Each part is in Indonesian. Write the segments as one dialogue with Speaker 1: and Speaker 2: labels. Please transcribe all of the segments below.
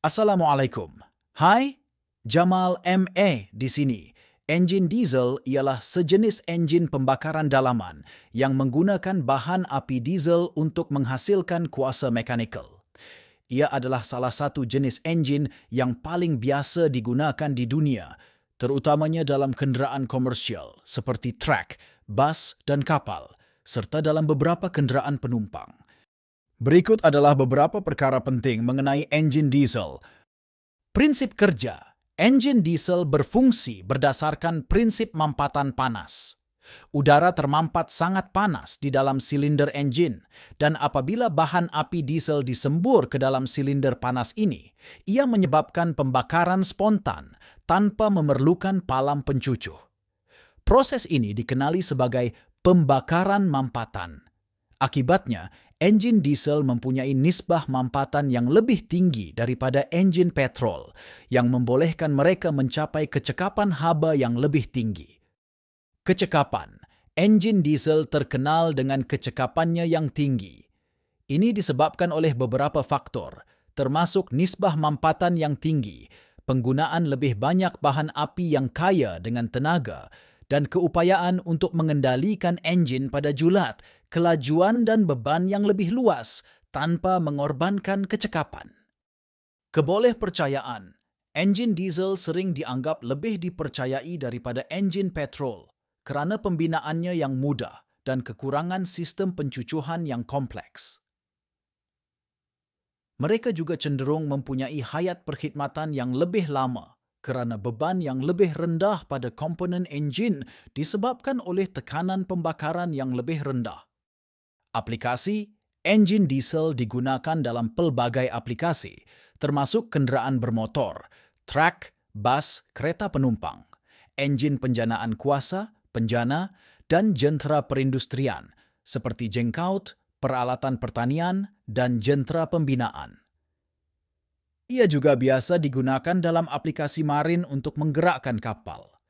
Speaker 1: Assalamualaikum. Hai, Jamal MA di sini. Enjin diesel ialah sejenis enjin pembakaran dalaman yang menggunakan bahan api diesel untuk menghasilkan kuasa mekanikal. Ia adalah salah satu jenis enjin yang paling biasa digunakan di dunia, terutamanya dalam kenderaan komersial seperti trak, bas dan kapal, serta dalam beberapa kenderaan penumpang. Berikut adalah beberapa perkara penting mengenai engine diesel. Prinsip kerja Engine diesel berfungsi berdasarkan prinsip mampatan panas. Udara termampat sangat panas di dalam silinder engine, dan apabila bahan api diesel disembur ke dalam silinder panas ini, ia menyebabkan pembakaran spontan tanpa memerlukan palam pencucuh. Proses ini dikenali sebagai pembakaran mampatan. Akibatnya, enjin diesel mempunyai nisbah mampatan yang lebih tinggi daripada enjin petrol yang membolehkan mereka mencapai kecekapan haba yang lebih tinggi. Kecekapan Enjin diesel terkenal dengan kecekapannya yang tinggi. Ini disebabkan oleh beberapa faktor, termasuk nisbah mampatan yang tinggi, penggunaan lebih banyak bahan api yang kaya dengan tenaga, dan keupayaan untuk mengendalikan enjin pada julat, kelajuan dan beban yang lebih luas tanpa mengorbankan kecekapan. Keboleh percayaan, enjin diesel sering dianggap lebih dipercayai daripada enjin petrol kerana pembinaannya yang mudah dan kekurangan sistem pencucuhan yang kompleks. Mereka juga cenderung mempunyai hayat perkhidmatan yang lebih lama – kerana beban yang lebih rendah pada komponen enjin disebabkan oleh tekanan pembakaran yang lebih rendah. Aplikasi Enjin diesel digunakan dalam pelbagai aplikasi, termasuk kendaraan bermotor, truk, bus, kereta penumpang, enjin penjanaan kuasa, penjana, dan jentera perindustrian, seperti jengkaut, peralatan pertanian, dan jentera pembinaan. Ia juga biasa digunakan dalam aplikasi marin untuk menggerakkan kapal.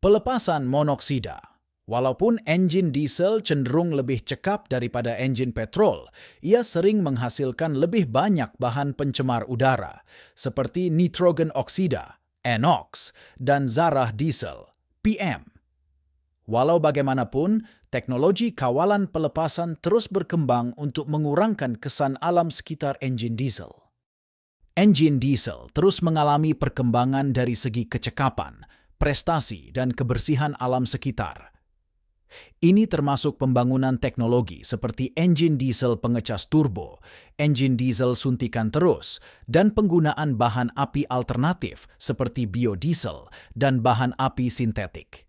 Speaker 1: Pelepasan monoksida. Walaupun engine diesel cenderung lebih cekap daripada engine petrol, ia sering menghasilkan lebih banyak bahan pencemar udara, seperti nitrogen oksida, NOx, dan zarah diesel, PM. Walau bagaimanapun, teknologi kawalan pelepasan terus berkembang untuk mengurangkan kesan alam sekitar engine diesel. Engine diesel terus mengalami perkembangan dari segi kecekapan, prestasi, dan kebersihan alam sekitar. Ini termasuk pembangunan teknologi seperti engine diesel pengecas turbo, engine diesel suntikan terus, dan penggunaan bahan api alternatif seperti biodiesel dan bahan api sintetik.